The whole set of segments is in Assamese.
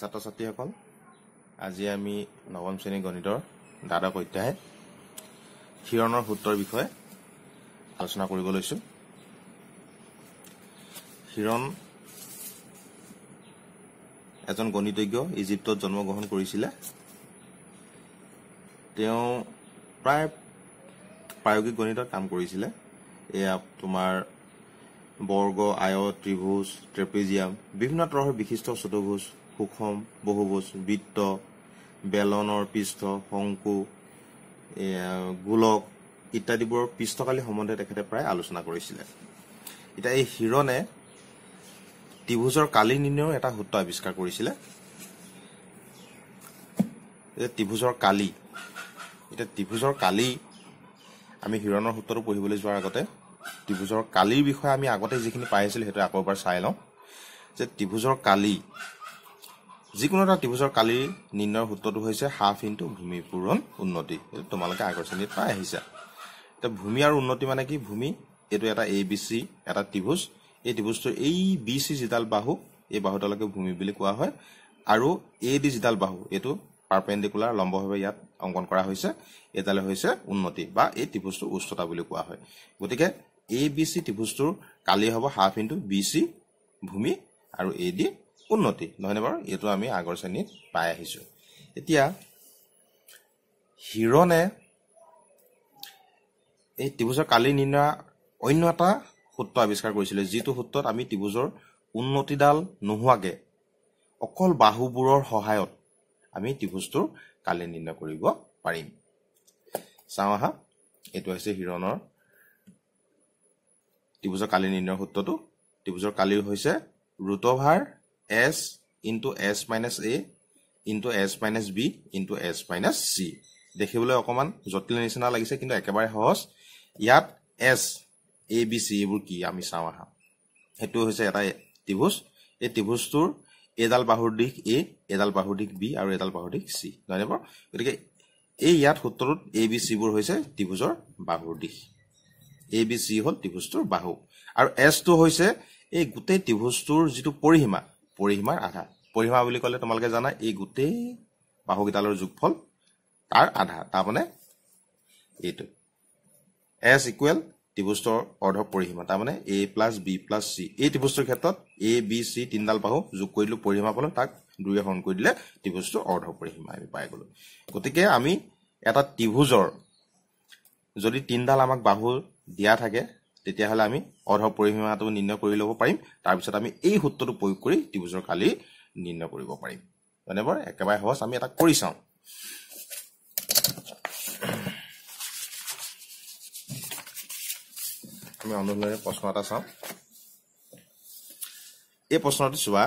ছাত্ৰ ছাত্ৰীসকল আজি আমি নৱম শ্ৰেণীৰ গণিতৰ দ্বাদশ অধ্যায় ক্ষীৰণৰ সূত্ৰৰ বিষয়ে আলোচনা কৰিব লৈছো হিৰণ এজন গণিতজ্ঞ ইজিপ্তত জন্মগ্ৰহণ কৰিছিলে তেওঁ প্ৰায় প্ৰায়োগিক গণিতত কাম কৰিছিলে এয়া তোমাৰ বৰ্গ আয় ত্ৰিভোজ ট্ৰেপিজিয়াম বিভিন্ন তৰহৰ বিশিষ্ট চতুভোজ সুষম বহুভুজ বৃত্ত বেলনৰ পৃষ্ঠ শংকু গোলক ইত্যাদিবোৰৰ পৃষ্ঠকালী সম্বন্ধে তেখেতে প্ৰায় আলোচনা কৰিছিলে এতিয়া এই হিৰণে ত্ৰিভুজৰ কালি নিৰ্ণয়ৰ এটা সূত্ৰ আৱিষ্কাৰ কৰিছিলে ত্ৰিভুজৰ কালি এতিয়া ত্ৰিভুজৰ কালি আমি হিৰণৰ সূত্ৰটো পঢ়িবলৈ যোৱাৰ আগতে ত্ৰিভুজৰ কালিৰ বিষয়ে আমি আগতে যিখিনি পাই আছিলোঁ সেইটো আকৌ এবাৰ চাই লওঁ যে ত্ৰিভুজৰ কালি যিকোনো এটা ত্ৰিভুজৰ কালি নিৰ্ণয়ৰ সূত্ৰটো হৈছে হাফ ইন্টু ভূমি পূৰণ উন্নতি এইটো তোমালোকে আগৰ শ্ৰেণীত পাই আহিছা এতিয়া ভূমি আৰু উন্নতি মানে কি ভূমি এইটো এটা এ বি চি এটা ত্ৰিভুজ এই ত্ৰিভুজটোৰ এই বি চি যিডাল বাহু এই বাহুডালকে ভূমি বুলি কোৱা হয় আৰু এ ডি যিডাল বাহু এইটো পাৰপেণ্ডিকুলাৰ লম্বভাৱে ইয়াত অংকন কৰা হৈছে এইডালে হৈছে উন্নতি বা এই ত্ৰিভুজটোৰ উচ্চতা বুলি কোৱা হয় গতিকে এ বি চি ত্ৰিভুজটোৰ কালি হ'ব হাফ ইন্টু বি চি ভূমি আৰু এ ডি উন্নতি নহয়নে বাৰু এইটো আমি আগৰ শ্ৰেণীত পাই আহিছোঁ এতিয়া হিৰণে এই ত্ৰিভুজৰ কালি নিৰ্ণয় অন্য এটা সূত্ৰ আৱিষ্কাৰ কৰিছিলে যিটো সূত্ৰত আমি ত্ৰিভুজৰ উন্নতিডাল নোহোৱাকৈ অকল বাহুবোৰৰ সহায়ত আমি ত্ৰিভুজটোৰ কালি নিৰ্ণয় কৰিব পাৰিম চাওঁ আহা এইটো হৈছে হিৰণৰ ত্ৰিভুজৰ কালি নিৰ্ণয়ৰ সূত্ৰটো ত্ৰিভুজৰ কালি হৈছে root over S into S minus A into S minus B into S minus C দেখিবলৈ অকণমান জটিল নিচিনা লাগিছে কিন্তু একেবাৰে সহজ ইয়াত এছ এ বি চি এইবোৰ কি আমি চাওঁ আহা সেইটো হৈছে এটা ত্ৰিভুজ এই ত্ৰিভুজটোৰ এডাল বাহুৰ দিশ এ এডাল বাহুৰ দিশ বি আৰু এডাল বাহুৰ দিশ চি জানে বাৰু গতিকে এই ইয়াত সূত্ৰটোত এ বি চিবোৰ হৈছে ত্ৰিভুজৰ বাহুৰ দিশ এ বি চি হ'ল ত্ৰিভুজটোৰ বাহু আৰু এছটো হৈছে এই গোটেই ত্ৰিভুজটোৰ যিটো পৰিসীমা পৰিসীমাৰ আধা পৰিসীমা বুলি ক'লে তোমালোকে জানা এই গোটেই বাহুকেইডালৰ যোগফল তাৰ আধা তাৰমানে এইটো এছ ইকুৱেল ত্ৰিভুজটোৰ অৰ্ধ পৰিসীমা তাৰমানে A plus B plus C এই ত্ৰিভুজটোৰ ক্ষেত্ৰত এ বি চি তিনিডাল বাহু যোগ কৰি দিলোঁ পৰিসীমা পালোঁ তাক দুয়ে হৰণ কৰি দিলে ত্ৰিভুজটো অৰ্ধ পৰিসীমা আমি পাই গ'লোঁ গতিকে আমি এটা ত্ৰিভুজৰ যদি তিনিডাল আমাক বাহু দিয়া থাকে তেতিয়াহ'লে আমি অৰ্ধ পৰিসীমাটো নিৰ্ণয় কৰি ল'ব পাৰিম তাৰপিছত আমি এই সূত্ৰটো প্ৰয়োগ কৰি ত্ৰিভুজৰ কালি নিৰ্ণয় কৰিব পাৰিম মানে বাৰু একেবাৰে সহজ আমি এটা কৰি চাওঁ আমি অনুসৰি প্ৰশ্ন এটা চাওঁ এই প্ৰশ্নটো চোৱা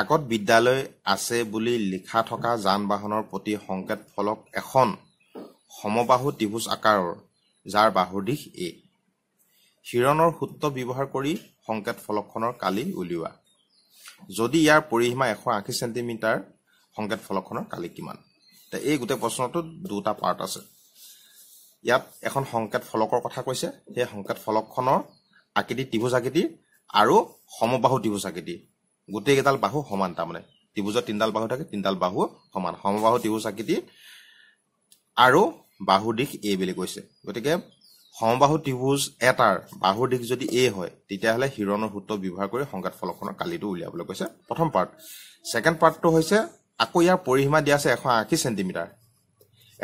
আগত বিদ্যালয় আছে বুলি লিখা থকা যান বাহনৰ প্ৰতি সংকেত ফলক এখন সমবাহু ত্ৰিভুজ আকাৰৰ যাৰ বাহুৰ দিশ এ হিৰণৰ সূত্ৰ ব্যৱহাৰ কৰি সংকেত ফলকখনৰ কালি উলিওৱা যদি ইয়াৰ পৰিসীমা এশ আশী চেণ্টিমিটাৰ সংকেত ফলকখনৰ কালি কিমান এই গোটেই প্ৰশ্নটোত দুটা পাৰ্ট আছে ইয়াত এখন সংকেত ফলকৰ কথা কৈছে সেই সংকেত ফলকখনৰ আকৃতি ত্ৰিভুজ আকৃতি আৰু সমবাহু ত্ৰিভুজ আকৃতি গোটেইকেইডাল বাহু সমান তাৰমানে ত্ৰিভুজত তিনিডাল বাহু থাকে তিনিডাল বাহু সমান সমবাহু ত্ৰিভুজ আকৃতি আৰু বাহুৰ দিশ এ বুলি কৈছে গতিকে সমবাহু ত্ৰিভুজ এটাৰ বাহুৰ দিশ যদি এ হয় তেতিয়াহ'লে হিৰণৰ সূত্ৰ ব্যৱহাৰ কৰি সংঘাত ফলকখনৰ কালিটো উলিয়াবলৈ কৈছে প্ৰথম পাৰ্ট ছেকেণ্ড পাৰ্টটো হৈছে আকৌ ইয়াৰ পৰিসীমা দিয়া আছে এশ আশী ছেণ্টিমিটাৰ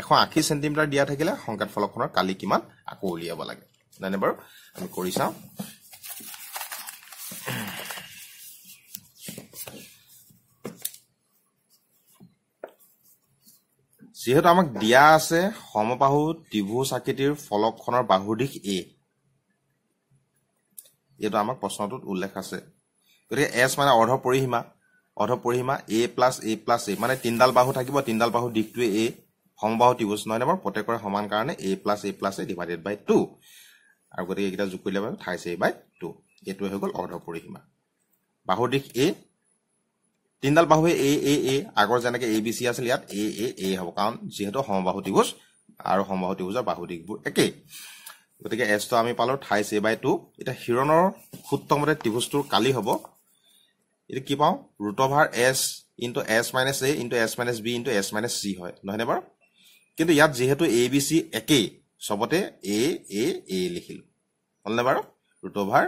এশ আশী ছেণ্টিমিটাৰ দিয়া থাকিলে সংঘাত ফলকখনৰ কালি কিমান আকৌ উলিয়াব লাগে জানে বাৰু আমি কৰি চাওঁ যিহেতু আমাক দিয়া আছে সমবাহু ত্ৰিভুজ আকৃতিৰ ফলকখনৰ বাহুৰ দিশ এ এইটো আমাক প্ৰশ্নটোত উল্লেখ আছে গতিকে এছ মানে অৰ্ধ পৰিসীমা অৰ্ধ পৰিসীমা এ প্লাছ এ প্লাছ এ মানে তিনিডাল বাহু থাকিব তিনিডাল বাহু দিশটোৱে এ সমবাহু ত্ৰিভুজ নহয় বাৰু প্ৰত্যেকৰে সমান কাৰণে A plus A plus A divided by two আৰু গতিকে এইকেইটা যোগ কৰিলে বাৰু থাইছ এ বাই টু এইটোৱে হৈ গ'ল অৰ্ধ পৰিসীমা বাহুৰ দিশ এ তিনিডাল বাহু এ এ এ আগৰ যেনেকে এ বি চি আছিল ইয়াত এ এ এ হব কাৰণ যিহেতু সমবাহু ত্ৰিভুজ আৰু সমবাহু ত্ৰিভুজৰ বাহু দিশবোৰ একেই গতিকে এছটো আমি পালোঁ ঠাইছ এ বাই টু এতিয়া হিৰণৰ সূত্ৰমতে ত্ৰিভুজটোৰ কালি হ'ব এইটো কি পাওঁ root over S into S minus A into S minus B into S minus C হয় নহয়নে বাৰু কিন্তু ইয়াত যিহেতু এ বি চি একেই চবতে এ এ এ লিখিলোঁ নে বাৰু root over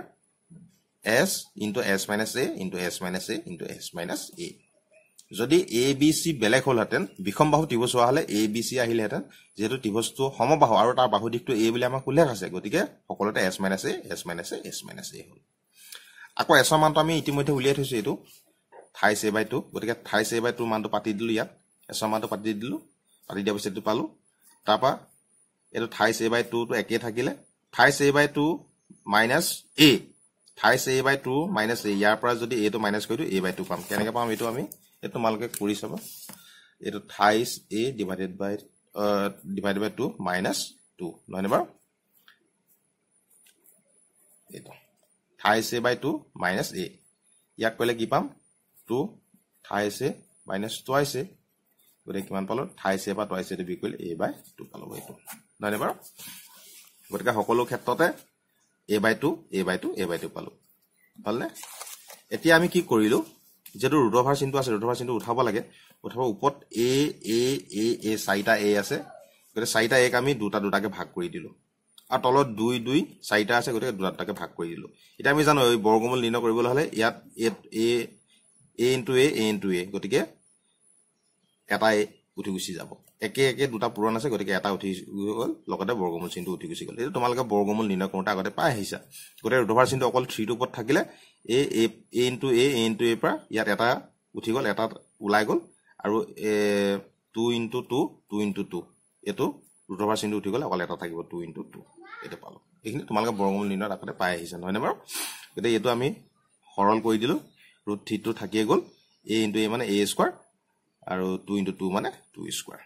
S into S minus A into S minus A into S minus A যদি এ বি চি বেলেগ হ'লহেঁতেন বিষম বাহু ত্ৰিভুজ হোৱা হ'লে এ বি চি আহিলেহেঁতেন যিহেতু ত্ৰিভুজটো সমবাহু আৰু তাৰ বাহু দিশটো এ বুলি আমাক উল্লেখ আছে গতিকে সকলোতে S minus A S minus A S minus A হ'ল আকৌ এচৰ মানটো আমি ইতিমধ্যে উলিয়াই থৈছোঁ এইটো থাইছ এ বাই টু গতিকে থাইছ এ বাই টুৰ মানটো পাতি দিলোঁ ইয়াত এচৰ মানটো পাতি দিলোঁ পাতি দিয়া পিছত এইটো পালোঁ তাৰপৰা এইটো থাইছ এ বাই টুটো একেই থাকিলে thrice A by two minus A thrice A by two minus A ইয়াৰ পৰা যদি এইটো মাইনাছ কৰি দিওঁ এ বাই টু পাম কেনেকৈ পাম এইটো আমি এইটো তোমালোকে কৰি চাব এইটো thrice A divided by divided by two minus two নহয়নে বাৰু এইটো thrice A by two minus এ ইয়াক কৰিলে কি পাম two thrice A minus twice A গতিকে কিমান পালোঁ থাইচ এ বা টুৱাইচ এইটো বিকিলে এ বাই টু পালোঁ এইটো নহয়নে বাৰু গতিকে সকলো ক্ষেত্ৰতে A by two A by two A by two পালো পালনে এতিয়া আমি কি কৰিলো যিহেতু ৰোডৰ ভাৰ্চিনটো আছে ৰোডৰ ভাৰ্চিনটো উঠাব লাগে উঠাব ওপৰত এ এ এ এ চাৰিটা এ আছে গতিকে চাৰিটা এক আমি দুটা দুটাকৈ ভাগ কৰি দিলোঁ আৰু তলত দুই দুই চাৰিটা আছে গতিকে দুটা দুটাকৈ ভাগ কৰি দিলোঁ এতিয়া আমি জানো এই বৰগমল নিৰ্ণয় কৰিবলৈ হ'লে ইয়াত এ এ into a A into a গতিকে এটা এ উঠি গুচি যাব একে একে দুটা পুৰণ আছে গতিকে এটা উঠি গ'ল লগতে বৰগমূল চিনটো উঠি গুচি গ'ল এইটো তোমালোকে বৰগমূল নিৰ্ণয় কৰোঁতে আগতে পাই আহিছা গতিকে ৰোধভাৰ চিনটো অকল থ্ৰীটো ওপৰত থাকিলে এ এ এ ইনটো এ এ ইনটো এৰ পৰা ইয়াত এটা উঠি গ'ল এটা ওলাই গ'ল আৰু A two into two two into two এইটো ৰোধভাৰ চিনটো উঠি গ'লে অকল এটা থাকিব টু ইনটু টু এইটো পালোঁ এইখিনি তোমালোকে বৰগমূল নিৰ্ণয়ত আগতে পাই আহিছা নহয়নে বাৰু গতিকে এইটো আমি সৰল কৰি দিলোঁ ৰুট থ্ৰীটো থাকিয়ে গ'ল এ ইনটো এ মানে এ স্কোৱাৰ আৰু টু ইণ্টু টু মানে টু স্কুৱাৰ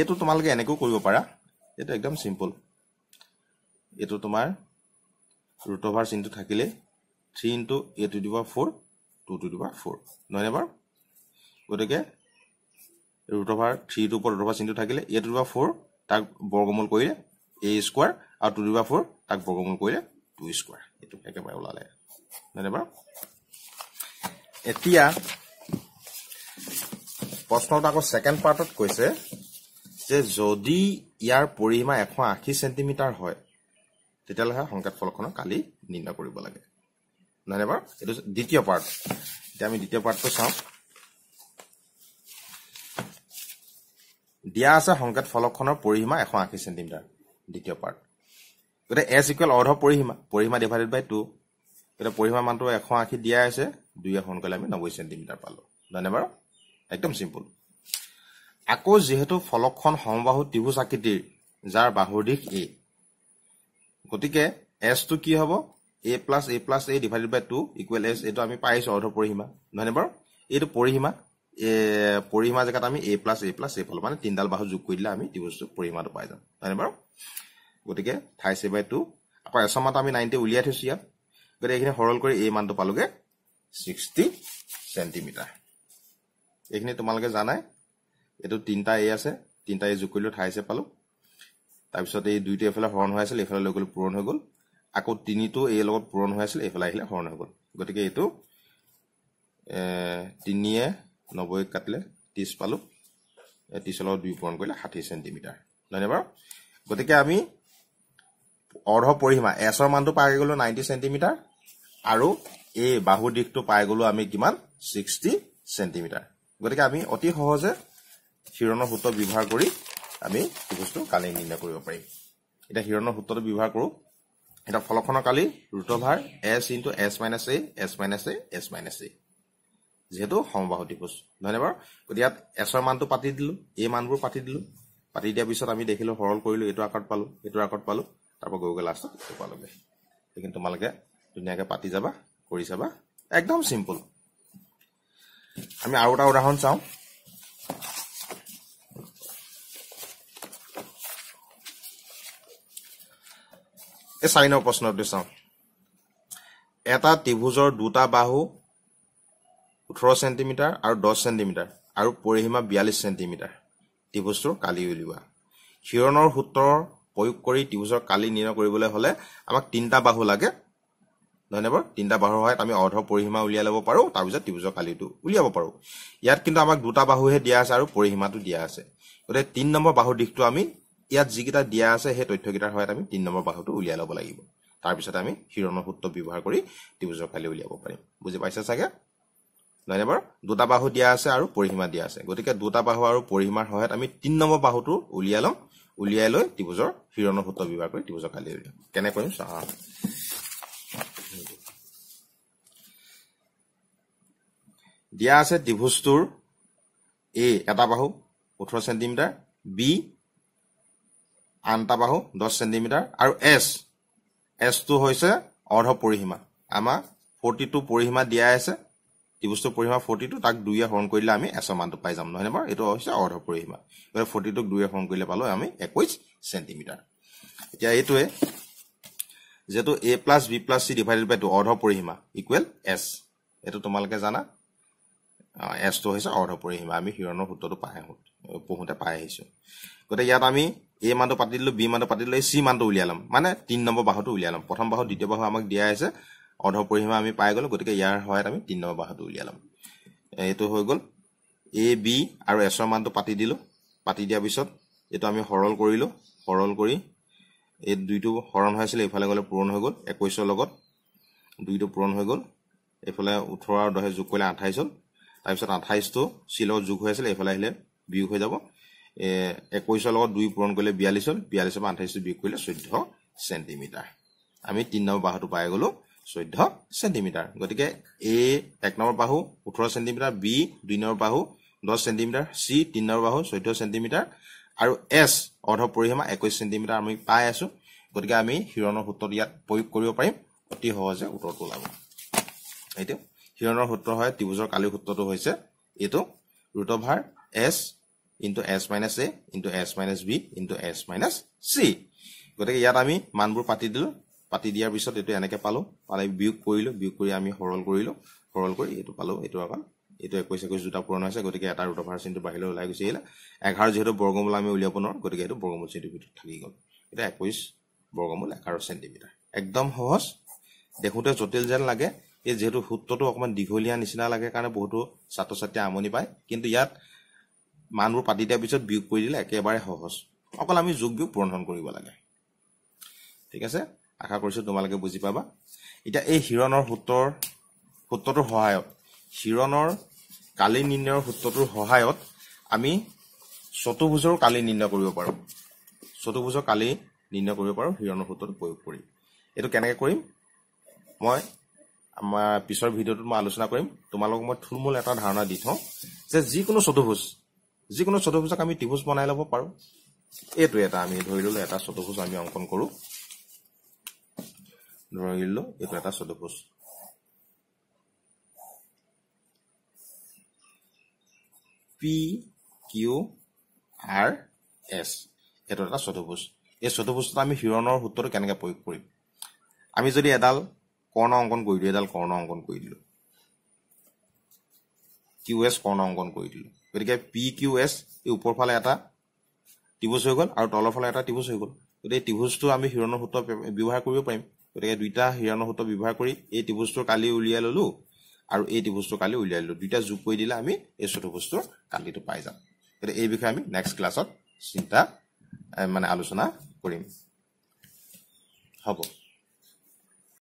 এইটো তোমালোকে এনেকৈও কৰিব পাৰা এইটো একদম চিম্পল এইটো তোমাৰ ৰুট অভাৰ চিনটো থাকিলেই three into A to the power four to to the power four নহয়নে বাৰু গতিকে ৰুট অভাৰ টু ওপৰত ৰুট অভাৰ চিনটো থাকিলে এ টু দি ফ'ৰ তাক বৰগমল কৰিলে এ স্কুৱাৰ আৰু টু দি পাৰ ফ'ৰ তাক বৰগমল কৰিলে টু স্কুৱাৰ এইটো একেবাৰে ওলালে নহয়নে বাৰু এতিয়া প্ৰশ্নটো আকৌ ছেকেণ্ড পাৰ্টত কৈছে যে যদি ইয়াৰ পৰিসীমা এশ আশী চেণ্টিমিটাৰ হয় তেতিয়াহ'লে সংকেত ফলকখনক কালি নিৰ্ণয় কৰিব লাগে নহয়নে বাৰু এইটো দ্বিতীয় পাৰ্ট এতিয়া আমি দ্বিতীয় পাৰ্টটো চাওঁ দিয়া আছে সংকেত ফলকখনৰ পৰিসীমা এশ আশী চেণ্টিমিটাৰ দ্বিতীয় পাৰ্ট গতিকে এছ ইকুৱেল অৰ্ধ পৰিসীমা পৰিসীমা ডিভাইডেড বাই টু গতিকে পৰিসীমা মানটো এশ আশী দিয়াই আছে দুই এশ আমি নব্বৈ চেণ্টিমিটাৰ পালোঁ নহয়নে বাৰু একদম চিম্পল আকৌ যিহেতু ফলকখন সমবাহু ত্ৰিভুজ আকৃতিৰ যাৰ বাহুৰ দিশ এ গতিকে টো কি হ'ব A plus A plus A divided by two equal S এইটো আমি পাইছো অৰ্ধ পৰিসীমা নহয়নে বাৰু এইটো পৰিসীমা পৰিসীমা জেগাত আমি এ প্লাছ এ প্লাছ এফালে মানে তিনিডাল বাহু যোগ কৰি দিলে আমি ত্ৰিভুজটো পৰিসীমাটো পাই যাম নহয় বাৰু গতিকে ঠাই এ বাই টু আকৌ এছৰ মানটো আমি নাইনটি উলিয়াই থৈছো ইয়াত গতিকে এইখিনি সৰল কৰি এই মানটো পালোগে ছিক্সটি চেণ্টিমিটাৰ এইখিনি তোমালোকে জানাই এইটো তিনিটা এ আছে তিনিটা এ যোগ কৰিলোঁ ঠাই চে পালোঁ তাৰপিছত এই দুইটো এইফালে হৰণ হৈ আছিল এইফালে লৈ গ'লো পূৰণ হৈ গ'ল আকৌ তিনিটো এ লগত পূৰণ হৈ আছিল এইফালে আহিলে হৰণ হৈ গ'ল গতিকে এইটো তিনিয়ে নব্বৈ কাটিলে ত্ৰিছ পালোঁ ত্ৰিছৰ লগত দুই পূৰণ কৰিলে ষাঠি চেণ্টিমিটাৰ নহয়নে বাৰু গতিকে আমি অৰ্ধ পৰিসীমা এছৰ মানটো পাই গ'লোঁ নাইণ্টি চেণ্টিমিটাৰ আৰু এই বাহু দিশটো পাই গ'লোঁ আমি কিমান ছিক্সটি চেণ্টিমিটাৰ গতিকে আমি অতি সহজে হিৰণৰ সূত্ৰ ব্যৱহাৰ কৰি আমি এই বস্তু কালি নিৰ্ণয় কৰিব পাৰিম এতিয়া হিৰণৰ সূত্ৰটো ব্যৱহাৰ কৰোঁ এতিয়া ফলকখনৰ কালি root over S into S minus A S minus A S minus A যিহেতু সমবাহু ত্ৰিভুজ ধন্যবাদ গতিকে ইয়াত এছৰ মানটো পাতি দিলোঁ এই মানবোৰ পাতি দিলোঁ পাতি দিয়াৰ পিছত আমি দেখিলোঁ সৰল কৰিলোঁ এইটো আকাৰত পালোঁ এইটো আকাৰত পালোঁ তাৰপৰা গৈ গৈ লাষ্টত পালোগৈ সেইখিনি তোমালোকে ধুনীয়াকৈ পাতি যাবা কৰি চাবা একদম চিম্পল আমি আৰু এটা উদাহৰণ চাওঁ এই চাৰি নম্বৰ প্ৰশ্নটো চাওঁ এটা ত্ৰিভুজৰ দুটা বাহু ওঠৰ চেণ্টিমিটাৰ আৰু দহ চেণ্টিমিটাৰ আৰু পৰিসীমা বিয়াল্লিছ চেণ্টিমিটাৰ ত্ৰিভুজটোৰ কালি উলিওৱা হিৰণৰ সূত্ৰ প্ৰয়োগ কৰি ত্ৰিভুজৰ কালি নিৰ্ণয় কৰিবলৈ হ'লে আমাক তিনিটা বাহু লাগে ধন্যবাৰ তিনিটা বাহুৰ সহায়ত আমি অৰ্ধ পৰিসীমা উলিয়াই ল'ব পাৰোঁ তাৰপিছত ত্ৰিভুজৰ কালিটো উলিয়াব পাৰোঁ ইয়াত কিন্তু আমাক দুটা বাহুহে দিয়া আছে আৰু পৰিসীমাটো দিয়া আছে গতিকে তিনি নম্বৰ বাহুৰ দিশটো আমি ইয়াত যিকেইটা দিয়া আছে সেই তথ্যকেইটাৰ সহায়ত আমি তিনি নম্বৰ বাহুটো উলিয়াই ল'ব লাগিব তাৰপিছত আমি হিৰণৰ সূত্ৰ ব্যৱহাৰ কৰি ত্ৰিভুজৰ কালি উলিয়াব পাৰিম বুজি পাইছে চাগে নহয়নে বাৰু দুটা বাহু দিয়া আছে আৰু পৰিসীমা দিয়া আছে গতিকে দুটা বাহু আৰু পৰিসীমাৰ সহায়ত আমি তিনি নম্বৰ বাহুটো উলিয়াই ল'ম উলিয়াই লৈ ত্ৰিভুজৰ হিৰণৰ সূত্ৰ ব্যৱহাৰ কৰি ত্ৰিভুজৰ কালি উলিয়াম কেনে কৰিম চাহ দিয়া আছে ত্ৰিভুজটোৰ এ এটা বাহু ওঠৰ চেণ্টিমিটাৰ বি আন এটা বাহু দহ চেণ্টিমিটাৰ আৰু এছ এছটো হৈছে অৰ্ধ পৰিসীমা আমাৰ ফৰ্টি টু পৰিসীমা দিয়া আছে ত্ৰিভুজটো পৰিসীমা ফৰ্টি টু তাক দুয়ে হৰণ কৰিলে আমি এছৰ মানটো পাই যাম নহয়নে বাৰু এইটো হৈছে অৰ্ধ পৰিসীমা গতিকে ফৰ্টি টুক দুয়ে হৰণ কৰিলে পালোঁ আমি একৈছ চেণ্টিমিটাৰ এতিয়া এইটোৱে যিহেতু A plus B plus C divided by two অৰ্ধ পৰিসীমা ইকুৱেল এছ এইটো তোমালোকে জানা এছটো হৈছে অৰ্ধ পৰিসীমা আমি হিৰণৰ সূত্ৰটো পাই আহোঁ পঢ়োঁতে পাই আহিছোঁ গতিকে ইয়াত আমি এ মানটো পাতি দিলোঁ বি মানটো পাতি দিলোঁ এই চি মানটো উলিয়াই ল'ম মানে তিনি নম্বৰ বাহুটো উলিয়াই ল'ম প্ৰথম বাহু দ্বিতীয় বাহু আমাক দিয়া হৈছে অৰ্ধ পৰিসীমা আমি পাই গ'লোঁ গতিকে ইয়াৰ সহায়ত আমি তিনি নম্বৰ বাহুটো উলিয়াই ল'ম এইটো হৈ গ'ল এ বি আৰু এছৰ মানটো পাতি দিলোঁ পাতি দিয়াৰ পিছত এইটো আমি সৰল কৰিলোঁ সৰল কৰি এই দুইটো হৰণ হৈ আছিলে এইফালে গ'লে পূৰণ হৈ গ'ল একৈছৰ লগত দুইটো পূৰণ হৈ গ'ল এইফালে ওঠৰ আৰু দহে যোগ কৰিলে আঠাইছ হ'ল তাৰপিছত আঠাইছটো লগত যোগ হৈ আছিলে এইফালে আহিলে বিয়োগ হৈ যাব একৈছৰ লগত দুই পূৰণ কৰিলে বিয়াল্লিছ হ'ল বিয়াল্লিছৰ পৰা আঠাইছটো বিয়োগ কৰিলে চৈধ্য চেণ্টিমিটাৰ আমি তিনি নম্বৰ বাহুটো পাই গ'লো চৈধ্য চেণ্টিমিটাৰ গতিকে এ এক নম্বৰ বাহু ওঠৰ চেণ্টিমিটাৰ বি দুই নম্বৰ বাহু দহ চেণ্টিমিটাৰ চি তিনি নম্বৰ বাহু চৈধ্য চেণ্টিমিটাৰ আৰু এছ অৰ্ধ পৰিসীমা একৈছ চেণ্টিমিটাৰ আমি পাই আছো গতিকে আমি হিৰণৰ সূত্ৰত ইয়াত প্ৰয়োগ কৰিব পাৰিম অতি সহজে উত্তৰটো ওলাব এইটো হিৰণৰ সূত্ৰ হয় ত্ৰিভুজৰ কালি সূত্ৰটো হৈছে এইটো root over S into S minus A into S minus B into S minus C গতিকে ইয়াত আমি মানবোৰ পাতি দিলোঁ পাতি দিয়াৰ পিছত এইটো এনেকৈ পালোঁ পালে বিয়োগ কৰিলোঁ বিয়োগ কৰি আমি সৰল কৰিলোঁ সৰল কৰি এইটো পালোঁ এইটো আমাৰ এইটো একৈছ একৈছ দুটা পূৰণ হৈছে গতিকে এটা ৰুট অভাৰ চিনটো বাহিৰলৈ ওলাই গুচি আহিলে এঘাৰ যিহেতু বৰ্গমূল আমি উলিয়াব নোৱাৰোঁ গতিকে এইটো বৰ্গমূল চিনটোৰ ভিতৰত থাকি গ'ল এতিয়া একৈছ বৰ্গমূল এঘাৰ চেণ্টিমিটাৰ একদম সহজ দেখোঁতে জটিল যেন লাগে এই যিহেতু সূত্ৰটো অকণমান দীঘলীয়া নিচিনা লাগে কাৰণে বহুতো ছাত্ৰ ছাত্ৰীয়ে আমনি পায় কিন্তু ইয়াত মানবোৰ পাতি দিয়াৰ পিছত বিয়োগ কৰি দিলে একেবাৰে সহজ অকল আমি যোগ বিয়োগ পূৰণ কৰিব লাগে ঠিক আছে আশা কৰিছোঁ তোমালোকে বুজি পাবা এতিয়া এই হিৰণৰ সূত্ৰৰ সূত্ৰটোৰ সহায়ত হিৰণৰ কালি নিৰ্ণয়ৰ সূত্ৰটোৰ সহায়ত আমি চতুভোজৰ কালি নিৰ্ণয় কৰিব পাৰোঁ চতুভুজৰ কালি নিৰ্ণয় কৰিব পাৰোঁ হিৰণৰ সূত্ৰটো প্ৰয়োগ কৰি এইটো কেনেকৈ কৰিম মই আমাৰ পিছৰ ভিডিঅ'টোত মই আলোচনা কৰিম তোমালোকক মই থুলমূল এটা ধাৰণা দি থওঁ যে যিকোনো চতুভোজ যিকোনো চতুভুজক আমি ত্ৰিভোজ বনাই ল'ব পাৰোঁ এইটো এটা আমি ধৰি ললোঁ এটা চতুভুজ আমি অংকন কৰোঁ ধৰি ললোঁ এইটো এটা চতুভুজ পি কিউ আৰ এছ এইটো এটা চতুৰ্ভুজ এই চতুৰ্ভুজটো আমি হিৰণৰ সূত্ৰটো কেনেকৈ প্ৰয়োগ কৰিম আমি যদি এডাল কৰ্ণ অংকন কৰি দিলোঁ এডাল কৰ্ণ অংকন কৰি দিলোঁ কিউ এছ কৰ্ণ অংকন কৰি দিলোঁ গতিকে পি কিউ এছ এই ওপৰৰ ফালে এটা ত্ৰিভুজ হৈ গ'ল আৰু তলৰ ফালে এটা ত্ৰিভুজ হৈ গ'ল গতিকে এই ত্ৰিভুজটো আমি হিৰণৰ সূত্ৰ ব্যৱহাৰ কৰিব পাৰিম গতিকে দুইটা হিৰণৰ সূত্ৰ ব্যৱহাৰ কৰি এই ত্ৰিভুজটো কালি উলিয়াই ললোঁ আৰু এইটো বস্তু কালি উলিয়াই ললোঁ দুইটা যোগ কৰি দিলে আমি এই চতুৰ্বস্তুৰ কালিটো পাই যাম গতিকে এই বিষয়ে আমি নেক্সট ক্লাছত চিন্তা মানে আলোচনা কৰিম হ'ব